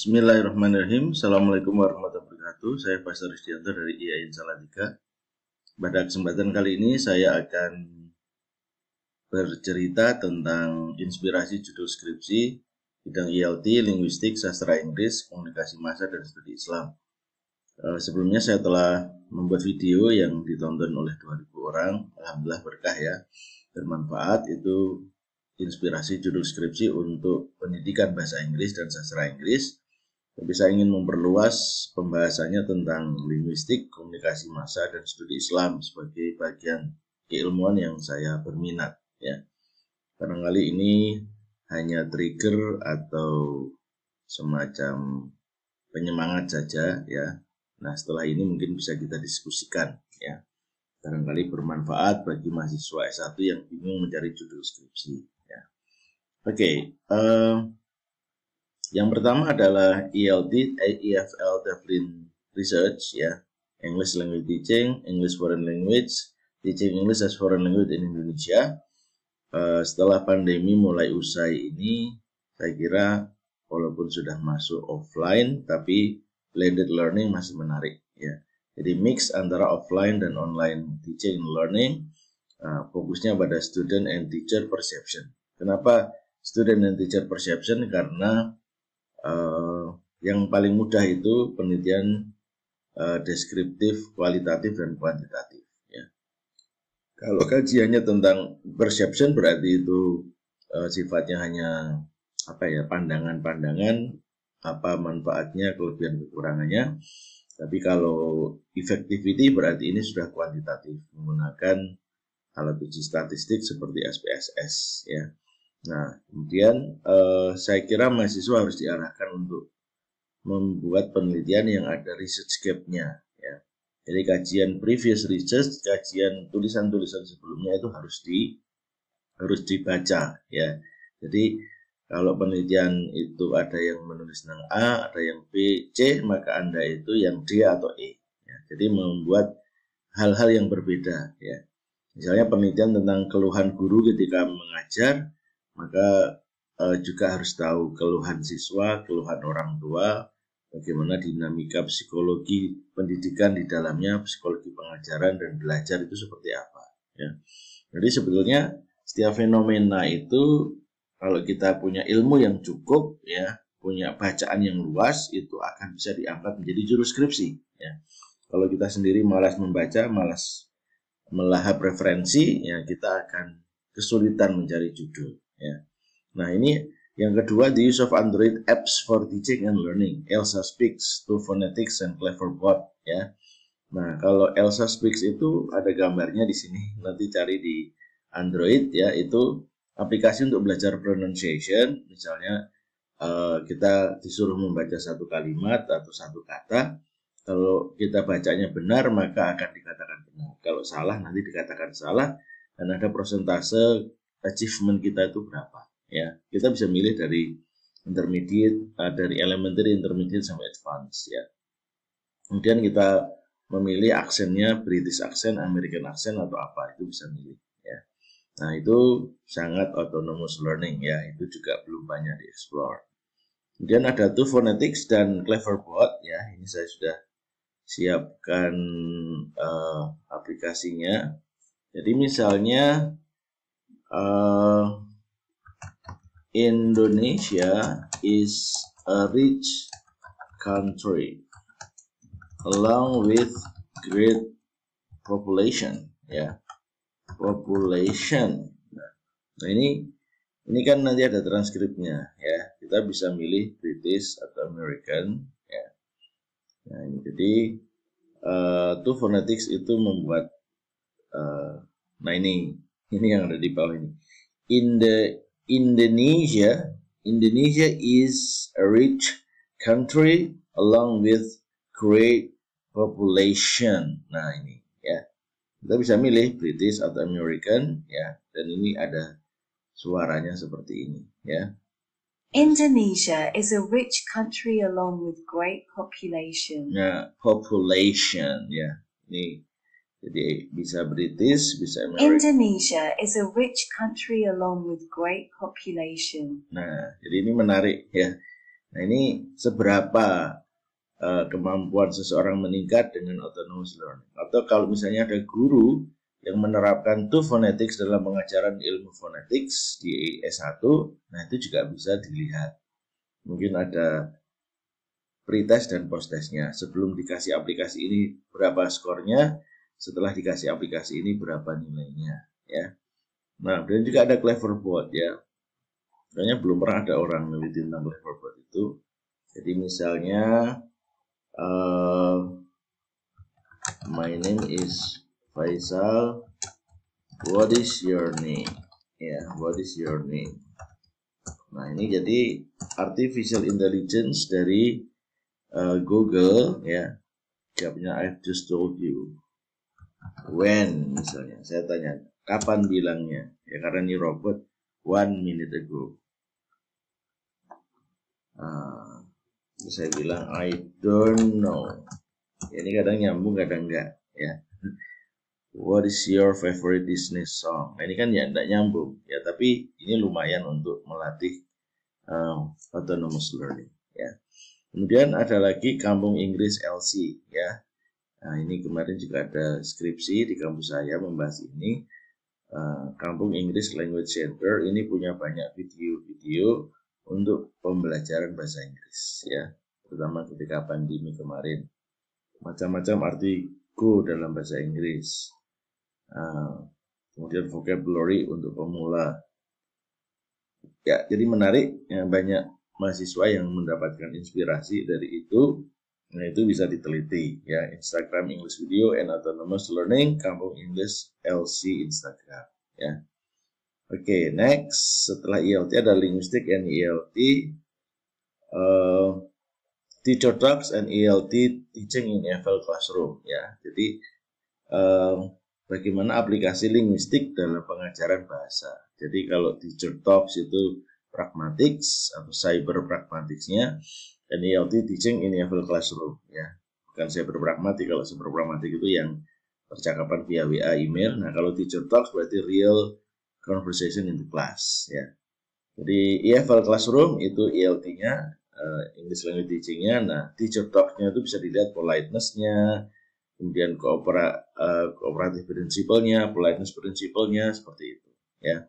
Bismillahirrahmanirrahim. Assalamualaikum warahmatullahi wabarakatuh. Saya Pastor Rizdianto dari IAIN Salatiga. Pada kesempatan kali ini saya akan bercerita tentang inspirasi judul skripsi bidang ILT, e linguistik, sastra Inggris, komunikasi massa dan studi Islam. Eh, sebelumnya saya telah membuat video yang ditonton oleh 2000 orang. Alhamdulillah berkah ya. Bermanfaat itu inspirasi judul skripsi untuk pendidikan bahasa Inggris dan sastra Inggris tapi saya ingin memperluas pembahasannya tentang linguistik, komunikasi massa, dan studi Islam sebagai bagian keilmuan yang saya berminat. Ya, barangkali ini hanya trigger atau semacam penyemangat saja ya. Nah setelah ini mungkin bisa kita diskusikan ya. Barangkali bermanfaat bagi mahasiswa S1 yang bingung mencari judul skripsi ya. Oke, okay, uh, eh, yang pertama adalah ELD, EFL Dublin Research ya, English Language Teaching, English Foreign Language, Teaching English as Foreign Language in Indonesia. Uh, setelah pandemi mulai usai ini, saya kira walaupun sudah masuk offline, tapi blended learning masih menarik ya. Jadi mix antara offline dan online teaching and learning, uh, fokusnya pada student and teacher perception. Kenapa student and teacher perception? Karena Eh, yang paling mudah itu penelitian uh, deskriptif, kualitatif dan kuantitatif. Ya. Kalau kajiannya tentang perception berarti itu uh, sifatnya hanya apa ya pandangan-pandangan apa manfaatnya kelebihan kekurangannya. Tapi kalau effectivity berarti ini sudah kuantitatif menggunakan alat uji statistik seperti SPSS ya. Nah, kemudian eh, saya kira mahasiswa harus diarahkan untuk membuat penelitian yang ada research gap-nya. Ya. Jadi kajian previous research, kajian tulisan-tulisan sebelumnya itu harus di harus dibaca ya. Jadi kalau penelitian itu ada yang menulis tentang A, ada yang B, C, maka Anda itu yang D atau E. Ya. Jadi membuat hal-hal yang berbeda ya. Misalnya penelitian tentang keluhan guru ketika mengajar, maka uh, juga harus tahu keluhan siswa, keluhan orang tua, bagaimana dinamika psikologi pendidikan di dalamnya, psikologi pengajaran dan belajar itu seperti apa. Ya. Jadi sebetulnya setiap fenomena itu kalau kita punya ilmu yang cukup, ya punya bacaan yang luas, itu akan bisa diangkat menjadi juru skripsi. Ya. Kalau kita sendiri malas membaca, malas melahap referensi, ya kita akan kesulitan mencari judul. Ya. Nah ini yang kedua, the use of Android apps for teaching and learning. Elsa Speaks to Phonetics and Cleverbot. Ya. Nah kalau Elsa Speaks itu ada gambarnya di sini. Nanti cari di Android ya itu aplikasi untuk belajar pronunciation. Misalnya uh, kita disuruh membaca satu kalimat atau satu kata kalau kita bacanya benar maka akan dikatakan benar kalau salah nanti dikatakan salah dan ada persentase achievement kita itu berapa ya kita bisa milih dari intermediate uh, dari elementary intermediate sampai advanced ya kemudian kita memilih aksennya British aksen American aksen atau apa itu bisa milih ya. Nah, itu sangat autonomous learning ya, itu juga belum banyak di explore. Kemudian ada tuh phonetics dan cleverbot ya, ini saya sudah siapkan uh, aplikasinya. Jadi misalnya uh, Indonesia is a rich country along with great population ya population nah ini ini kan nanti ada transkripnya ya kita bisa milih British atau American ya nah ini jadi uh, eh, tuh phonetics itu membuat uh, eh, nah ini ini yang ada di bawah ini in the Indonesia Indonesia is a rich country along with great population nah ini ya kita bisa milih British atau American ya dan ini ada suaranya seperti ini ya Indonesia is a rich country along with great population. Nah, population ya. Ini jadi bisa British, bisa American. Indonesia is a rich country along with great population. Nah, jadi ini menarik ya. Nah, ini seberapa uh, kemampuan seseorang meningkat dengan autonomous learning. Atau kalau misalnya ada guru yang menerapkan two phonetics dalam pengajaran ilmu phonetics di e S1, nah itu juga bisa dilihat. Mungkin ada pretest dan posttestnya. Sebelum dikasih aplikasi ini berapa skornya, setelah dikasih aplikasi ini berapa nilainya ya nah dan juga ada cleverbot ya makanya belum pernah ada orang neliti tentang cleverbot itu jadi misalnya uh, my name is Faisal what is your name ya yeah, what is your name nah ini jadi artificial intelligence dari uh, Google ya jawabnya I've just told you when misalnya saya tanya kapan bilangnya ya karena ini robot one minute ago uh, saya bilang I don't know ya, ini kadang nyambung kadang enggak ya what is your favorite Disney song nah, ini kan ya tidak nyambung ya tapi ini lumayan untuk melatih um, autonomous learning ya kemudian ada lagi kampung Inggris LC ya Nah, ini kemarin juga ada skripsi di kampus saya membahas ini. Uh, Kampung Inggris Language Center ini punya banyak video-video untuk pembelajaran bahasa Inggris ya, terutama ketika pandemi kemarin. Macam-macam arti go dalam bahasa Inggris. Uh, kemudian vocabulary untuk pemula. Ya, jadi menarik ya, banyak mahasiswa yang mendapatkan inspirasi dari itu Nah, itu bisa diteliti ya Instagram English Video and Autonomous Learning Kampung English LC Instagram ya. Oke, okay, next setelah ILT e ada linguistik and ELT uh, eh, teacher talks and ELT teaching in EFL classroom ya. Jadi um, bagaimana aplikasi linguistik dalam pengajaran bahasa. Jadi kalau teacher talks itu pragmatics atau cyber pragmaticsnya dan ELT teaching in every classroom ya bukan saya berpragmatik kalau saya berpragmatik itu yang percakapan via WA email nah kalau teacher talk berarti real conversation in the class ya jadi EFL classroom itu ELT-nya uh, eh, English language teaching-nya nah teacher talk-nya itu bisa dilihat politeness-nya kemudian koopera uh, eh, kooperatif nya politeness principle-nya seperti itu ya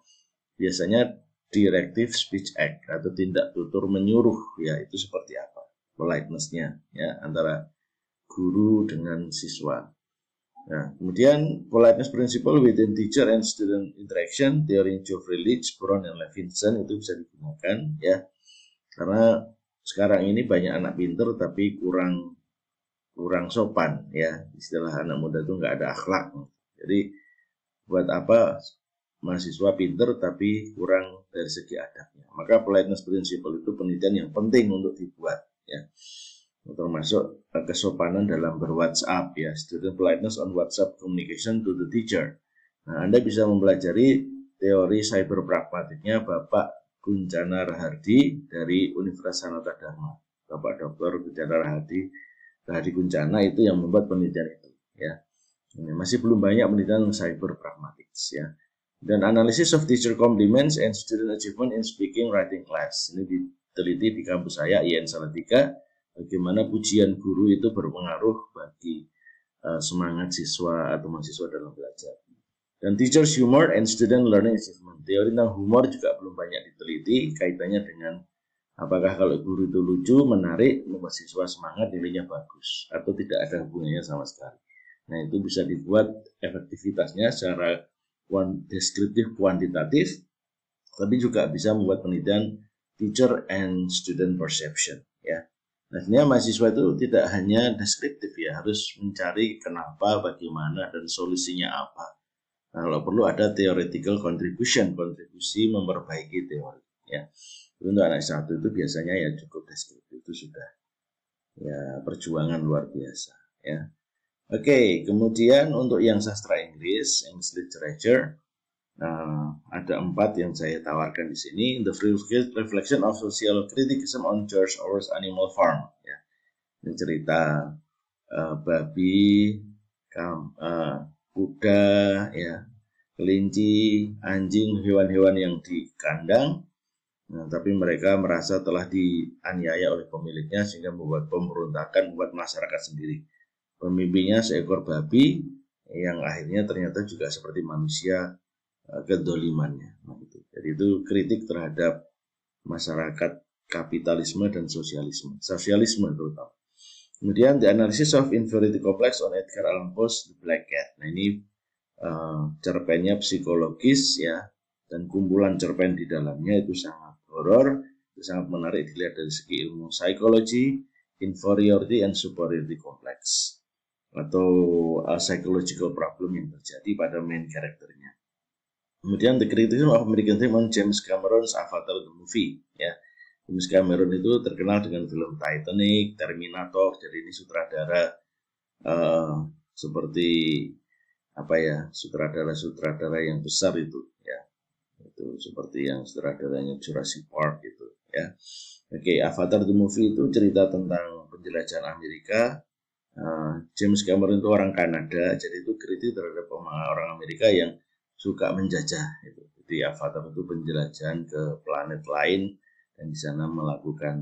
biasanya directive speech act atau tindak tutur menyuruh ya itu seperti apa politenessnya ya antara guru dengan siswa. Nah, kemudian politeness principle within teacher and student interaction teori Geoffrey Leach, Brown dan Levinson itu bisa digunakan ya karena sekarang ini banyak anak pinter tapi kurang kurang sopan ya istilah anak muda itu nggak ada akhlak jadi buat apa mahasiswa pinter tapi kurang dari segi adabnya. Maka politeness principle itu penelitian yang penting untuk dibuat ya. Termasuk kesopanan dalam berWhatsApp ya, student politeness on WhatsApp communication to the teacher. Nah, Anda bisa mempelajari teori cyber pragmatiknya Bapak Guncana Rahardi dari Universitas Sanata Dharma. Bapak Dr. Guncana Rahardi, Rahardi Guncana itu yang membuat penelitian itu ya. Ini masih belum banyak penelitian cyber pragmatik ya dan analisis of teacher compliments and student achievement in speaking writing class. Ini diteliti di kampus saya IN Salatiga bagaimana pujian guru itu berpengaruh bagi uh, semangat siswa atau mahasiswa dalam belajar. Dan teacher's humor and student learning achievement. Teori tentang humor juga belum banyak diteliti kaitannya dengan apakah kalau guru itu lucu, menarik, membuat siswa semangat, nilainya bagus atau tidak ada hubungannya sama sekali. Nah, itu bisa dibuat efektivitasnya secara deskriptif kuantitatif, tapi juga bisa membuat penelitian teacher and student perception ya. Nah, Artinya mahasiswa itu tidak hanya deskriptif ya, harus mencari kenapa, bagaimana, dan solusinya apa. Nah, kalau perlu ada theoretical contribution, kontribusi memperbaiki teori ya. Untuk anak satu itu biasanya ya cukup deskriptif itu sudah ya perjuangan luar biasa ya. Oke, okay, kemudian untuk yang sastra Inggris, English Literature, uh, ada empat yang saya tawarkan di sini. The Free Reflection of Social Criticism on George Orwell's Animal Farm. Ya. Ini cerita uh, babi, kam, uh, kuda, ya, kelinci, anjing, hewan-hewan yang di kandang. Nah, tapi mereka merasa telah dianiaya oleh pemiliknya sehingga membuat pemberontakan buat masyarakat sendiri pemimpinnya seekor babi yang akhirnya ternyata juga seperti manusia eh, kedolimannya. Nah, Jadi itu kritik terhadap masyarakat kapitalisme dan sosialisme, sosialisme terutama. Kemudian The Analysis of Inferiority Complex on Edgar Allan Poe's The Black Cat. Nah ini uh, cerpennya psikologis ya dan kumpulan cerpen di dalamnya itu sangat horor, itu sangat menarik dilihat dari segi ilmu psikologi, inferiority and superiority complex atau uh, psychological problem yang terjadi pada main karakternya. Kemudian The Criticism of American Dream on James Cameron's Avatar the Movie ya. James Cameron itu terkenal dengan film Titanic, Terminator, jadi ini sutradara uh, seperti apa ya sutradara-sutradara yang besar itu ya itu seperti yang sutradaranya Jurassic Park gitu ya oke okay, Avatar the Movie itu cerita tentang penjelajahan Amerika Eh, James Cameron itu orang Kanada, jadi itu kritik terhadap orang Amerika yang suka menjajah. Itu. Jadi Avatar itu penjelajahan ke planet lain dan di sana melakukan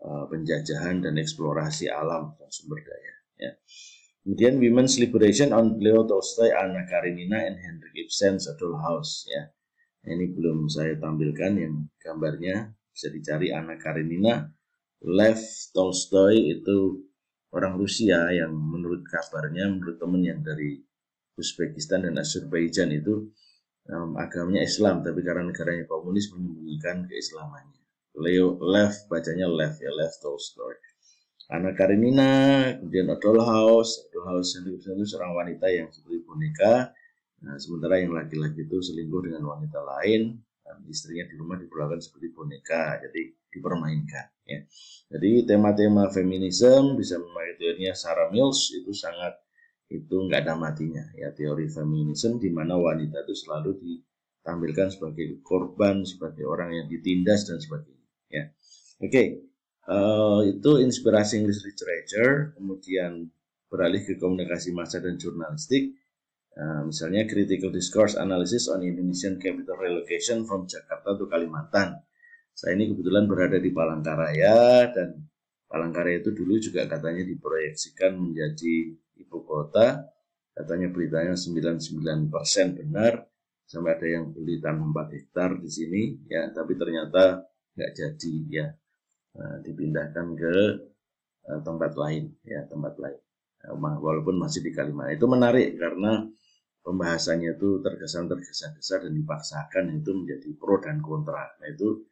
eh, penjajahan dan eksplorasi alam dan sumber daya. Ya. Kemudian Women's Liberation on Leo Tolstoy, Anna Karenina, and Henry Ibsen's A House. Ya. Ini belum saya tampilkan yang gambarnya bisa dicari Anna Karenina, Lev Tolstoy itu orang Rusia yang menurut kabarnya menurut teman yang dari Uzbekistan dan Azerbaijan itu um, agamanya Islam tapi karena negaranya komunis menyembunyikan keislamannya Leo Lev bacanya Lev ya Lev Tolstoy Anna Karenina, kemudian House, Dollhouse yang itu seorang wanita yang seperti boneka, nah, sementara yang laki-laki itu selingkuh dengan wanita lain. Kan istrinya di rumah diperlakukan seperti boneka, jadi dipermainkan. Ya. Jadi tema-tema feminisme bisa memakai teorinya Sarah Mills itu sangat itu nggak ada matinya ya teori feminisme di mana wanita itu selalu ditampilkan sebagai korban, sebagai orang yang ditindas dan sebagainya. Ya. Oke, okay. uh, eh, itu inspirasi English literature, kemudian beralih ke komunikasi massa dan jurnalistik Eh, misalnya critical discourse analysis on Indonesian capital relocation from Jakarta to Kalimantan. Saya ini kebetulan berada di Palangkaraya dan Palangkaraya itu dulu juga katanya diproyeksikan menjadi ibu kota. Katanya beritanya 99% benar sampai ada yang beli tanah 4 hektar di sini ya, tapi ternyata nggak jadi ya. nah, dipindahkan ke eh, tempat lain ya, tempat lain walaupun masih di Kalimantan. Itu menarik karena pembahasannya itu terkesan tergesa-gesa dan dipaksakan itu menjadi pro dan kontra. Nah, itu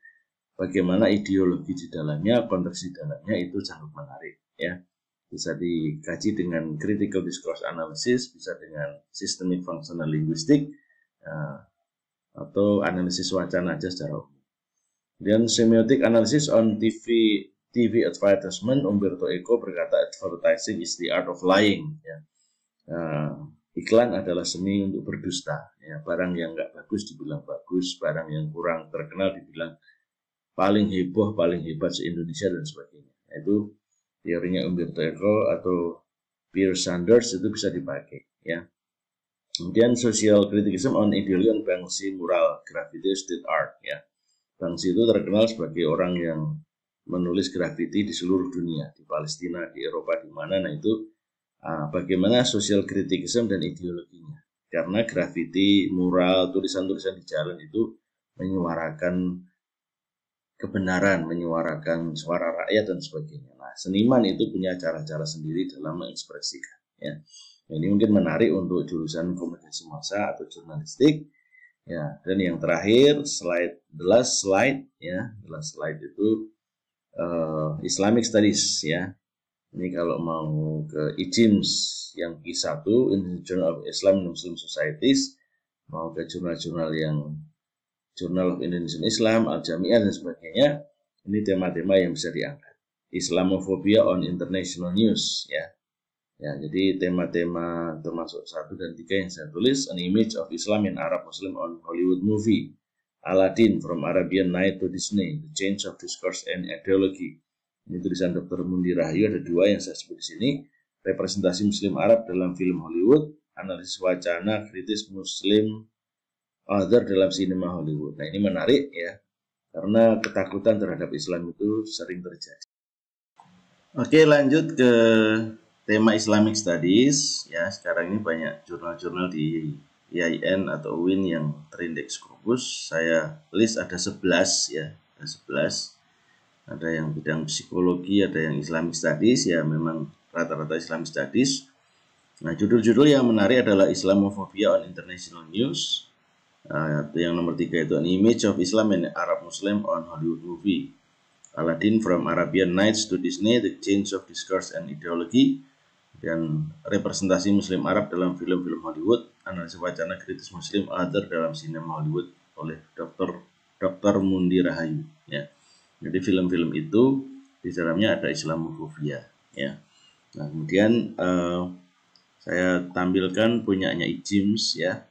bagaimana ideologi di dalamnya, konteks di dalamnya itu sangat menarik ya. Bisa dikaji dengan critical discourse analysis, bisa dengan systemic functional linguistic eh, atau analisis wacana aja secara umum. dan semiotik analysis on TV TV advertisement Umberto Eco berkata advertising is the art of lying ya. Uh, iklan adalah seni untuk berdusta ya. barang yang nggak bagus dibilang bagus barang yang kurang terkenal dibilang paling heboh paling hebat se Indonesia dan sebagainya nah, itu teorinya Umberto Eco atau Peter Sanders itu bisa dipakai ya kemudian social criticism on Edelion bangsi mural graffiti street art ya Bangsi itu terkenal sebagai orang yang menulis grafiti di seluruh dunia, di Palestina, di Eropa, di mana. Nah itu uh, bagaimana social criticism dan ideologinya. Karena grafiti, mural, tulisan-tulisan di jalan itu menyuarakan kebenaran, menyuarakan suara rakyat dan sebagainya. Nah, seniman itu punya cara-cara sendiri dalam mengekspresikan. Ya, nah, ini mungkin menarik untuk jurusan komunikasi massa atau jurnalistik. Ya, dan yang terakhir slide, the last slide, ya, the last slide itu uh, Islamic Studies ya. Ini kalau mau ke IJIMS yang i 1 Indonesian Journal of Islam and Muslim Societies, mau ke jurnal-jurnal yang Journal of Indonesian Islam, Al-Jami'ah dan sebagainya, ini tema-tema yang bisa diangkat. Islamophobia on International News ya. Ya, jadi tema-tema termasuk satu dan tiga yang saya tulis, an image of Islam in Arab Muslim on Hollywood movie Aladdin from Arabian Night to Disney, The Change of Discourse and Ideology. Ini tulisan Dr. Mundi Rahayu ada dua yang saya sebut di sini. Representasi Muslim Arab dalam film Hollywood, analisis wacana kritis Muslim other dalam sinema Hollywood. Nah ini menarik ya, karena ketakutan terhadap Islam itu sering terjadi. Oke lanjut ke tema Islamic Studies. Ya sekarang ini banyak jurnal-jurnal di IIN atau WIN yang terindeks Scopus saya list ada 11 ya ada 11 ada yang bidang psikologi ada yang Islamic Studies ya memang rata-rata Islamic Studies nah judul-judul yang menarik adalah Islamophobia on International News uh, yang nomor tiga itu an image of Islam and Arab Muslim on Hollywood movie Aladdin from Arabian Nights to Disney the change of discourse and ideology dan representasi Muslim Arab dalam film-film Hollywood Analisis wacana kritis muslim Other dalam sinema Hollywood oleh Dr. Dr. Mundi Rahayu ya. Jadi film-film itu di dalamnya ada Islamofobia ya. Nah, kemudian uh, saya tampilkan punyanya Ijims ya.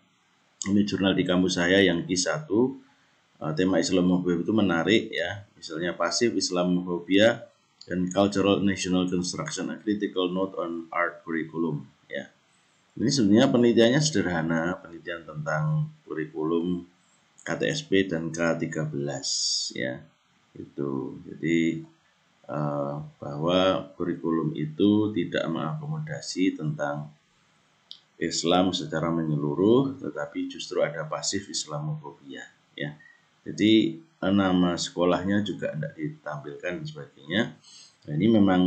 Ini jurnal di kampus saya yang Q1. Uh, eh, tema Islamofobia itu menarik ya. Misalnya pasif Islamofobia dan cultural national construction a critical note on art curriculum ini sebenarnya penelitiannya sederhana, penelitian tentang kurikulum KTSP dan K13 ya. Itu. Jadi eh, bahwa kurikulum itu tidak mengakomodasi tentang Islam secara menyeluruh, tetapi justru ada pasif Islamofobia ya. Jadi eh, nama sekolahnya juga tidak ditampilkan dan sebagainya. Nah, ini memang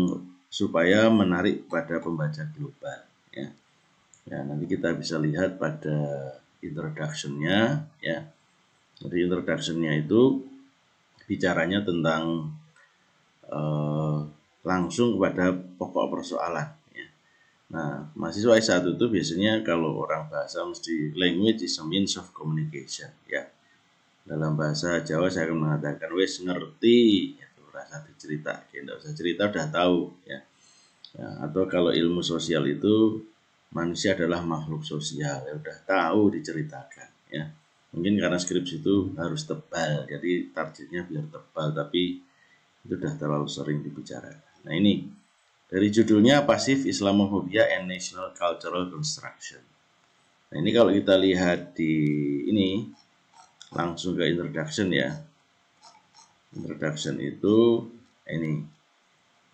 supaya menarik pada pembaca global ya. Ya, nanti kita bisa lihat pada introductionnya ya. Jadi introductionnya itu bicaranya tentang eh, langsung kepada pokok persoalan ya. Nah, mahasiswa S1 itu biasanya kalau orang bahasa mesti language is a means of communication ya. Dalam bahasa Jawa saya akan mengatakan wes ngerti itu rasa cerita tidak ya, usah cerita udah tahu ya. ya. Atau kalau ilmu sosial itu manusia adalah makhluk sosial ya udah tahu diceritakan ya mungkin karena skripsi itu harus tebal jadi targetnya biar tebal tapi itu udah terlalu sering dibicarakan nah ini dari judulnya pasif Islamophobia and National Cultural Construction nah ini kalau kita lihat di ini langsung ke introduction ya introduction itu ini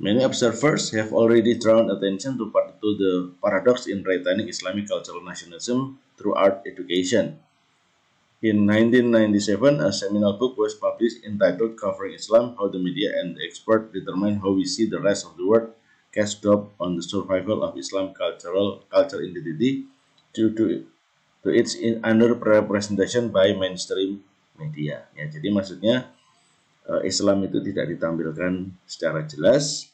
Many observers have already drawn attention to, to the paradox in retaining Islamic cultural nationalism through art education. In 1997, a seminal book was published entitled Covering Islam How the Media and the Expert Determine How We See the Rest of the World, cast doubt on the survival of Islam cultural culture identity due to, to its underrepresentation by mainstream media. Ya, jadi maksudnya Eh, Islam itu tidak ditampilkan secara jelas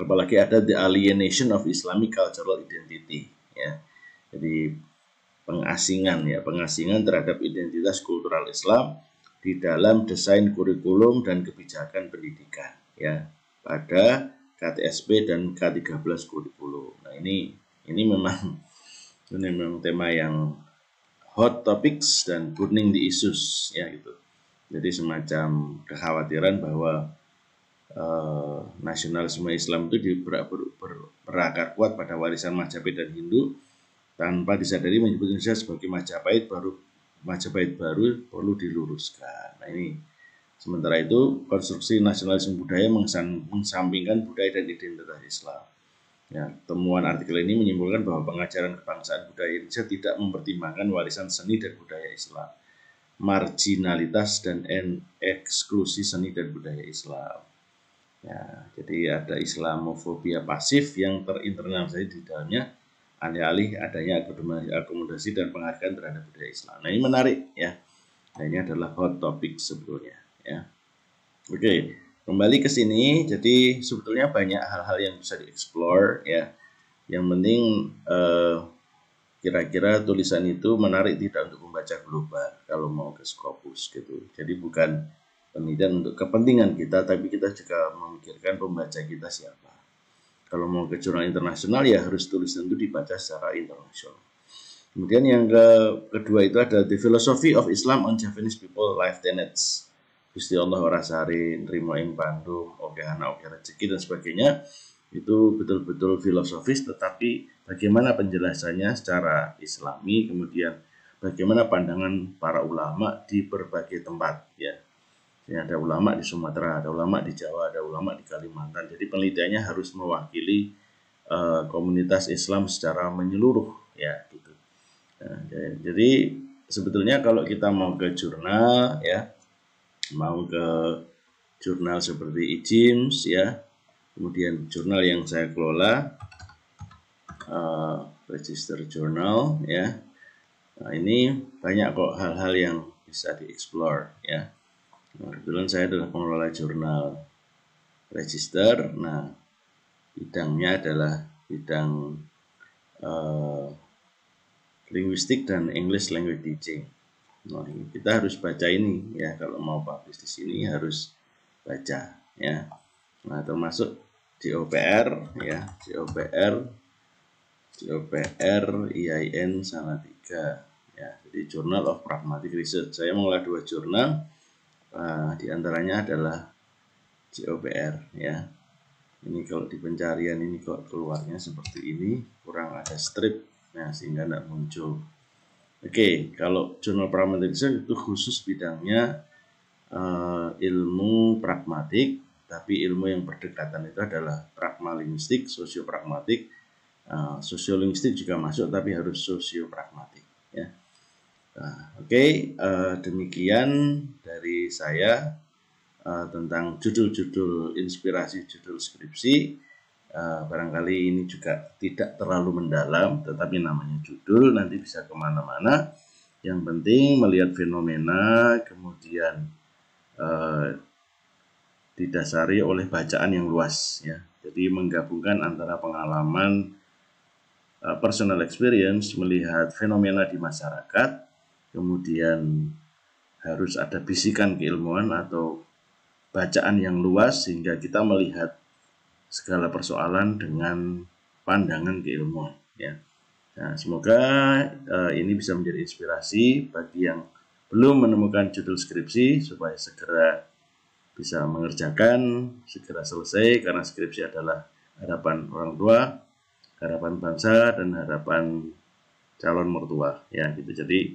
apalagi ada the alienation of Islamic cultural identity ya jadi pengasingan ya pengasingan terhadap identitas kultural Islam di dalam desain kurikulum dan kebijakan pendidikan ya pada KTSP dan K13 kurikulum nah ini ini memang ini memang tema yang hot topics dan burning the issues ya gitu jadi semacam kekhawatiran bahwa eh, nasionalisme Islam itu diberak, ber, berakar kuat pada warisan Majapahit dan Hindu tanpa disadari menyebut Indonesia sebagai Majapahit baru Majapahit baru perlu diluruskan. Nah ini sementara itu konstruksi nasionalisme budaya mengesampingkan budaya dan identitas Islam. Ya, temuan artikel ini menyimpulkan bahwa pengajaran kebangsaan budaya Indonesia tidak mempertimbangkan warisan seni dan budaya Islam marginalitas dan eksklusi seni dan budaya Islam. Ya, jadi ada Islamofobia pasif yang terinternalisasi di dalamnya alih-alih adanya akomodasi dan penghargaan terhadap budaya Islam. Nah ini menarik ya. Nah, ini adalah hot topic sebelumnya ya. Oke, kembali ke sini. Jadi sebetulnya banyak hal-hal yang bisa dieksplor ya. Yang penting eh, kira-kira tulisan itu menarik tidak untuk membaca global kalau mau ke Scopus gitu. Jadi bukan penelitian untuk kepentingan kita, tapi kita juga memikirkan pembaca kita siapa. Kalau mau ke jurnal internasional ya harus tulisan itu dibaca secara internasional. Kemudian yang ke kedua itu ada The Philosophy of Islam on Japanese People Life Tenets. Gusti Allah Warasari, Nrimo Ing Bandung, Oke Hana, Oke Rezeki, dan sebagainya. Itu betul-betul filosofis tetapi bagaimana penjelasannya secara islami, kemudian bagaimana pandangan para ulama di berbagai tempat ya. Jadi ada ulama di Sumatera, ada ulama di Jawa, ada ulama di Kalimantan. Jadi penelitiannya harus mewakili uh, komunitas Islam secara menyeluruh ya gitu. Nah, ya, jadi sebetulnya kalau kita mau ke jurnal ya, mau ke jurnal seperti IJIMS ya, kemudian jurnal yang saya kelola Eh, register journal ya. Nah, ini banyak kok hal-hal yang bisa dieksplor ya. Nah, kebetulan saya adalah pengelola jurnal register. Nah, bidangnya adalah bidang uh, linguistik dan English language teaching. Nah, kita harus baca ini ya kalau mau publish di sini harus baca ya. Nah, termasuk di OPR ya, di OPR JOPR IAIN Salatiga ya jadi Journal of Pragmatic Research saya mengolah dua jurnal uh, ah, diantaranya adalah JOPR ya ini kalau di pencarian ini kok keluarnya seperti ini kurang ada strip nah sehingga tidak muncul oke okay, kalau jurnal pragmatic research itu khusus bidangnya uh, ilmu pragmatik tapi ilmu yang berdekatan itu adalah pragmalingistik, sosio pragmatik Eh, sosiolinguistik juga masuk tapi harus sosiopragmatik ya nah, oke okay, uh, eh, demikian dari saya uh, tentang judul-judul inspirasi judul skripsi uh, barangkali ini juga tidak terlalu mendalam tetapi namanya judul nanti bisa kemana-mana yang penting melihat fenomena kemudian uh, didasari oleh bacaan yang luas ya jadi menggabungkan antara pengalaman Uh, personal experience, melihat fenomena di masyarakat, kemudian harus ada bisikan keilmuan atau bacaan yang luas sehingga kita melihat segala persoalan dengan pandangan keilmuan ya. Nah, semoga uh, ini bisa menjadi inspirasi bagi yang belum menemukan judul skripsi supaya segera bisa mengerjakan, segera selesai karena skripsi adalah harapan orang tua harapan bangsa dan harapan calon mertua ya gitu jadi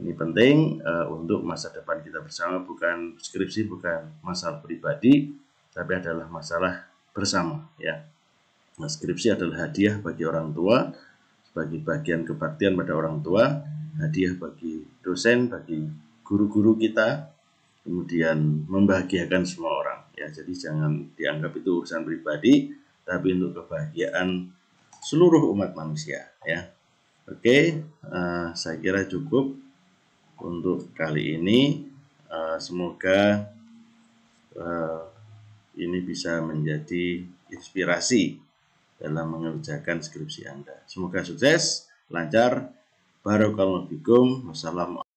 ini penting uh, untuk masa depan kita bersama bukan skripsi bukan masalah pribadi tapi adalah masalah bersama ya nah, skripsi adalah hadiah bagi orang tua sebagai bagian kebaktian pada orang tua hadiah bagi dosen bagi guru-guru kita kemudian membahagiakan semua orang ya jadi jangan dianggap itu urusan pribadi tapi untuk kebahagiaan seluruh umat manusia ya. Oke, uh, saya kira cukup untuk kali ini. Uh, semoga uh, ini bisa menjadi inspirasi dalam mengerjakan skripsi Anda. Semoga sukses, lancar. barokallahu fikum. Wassalamualaikum.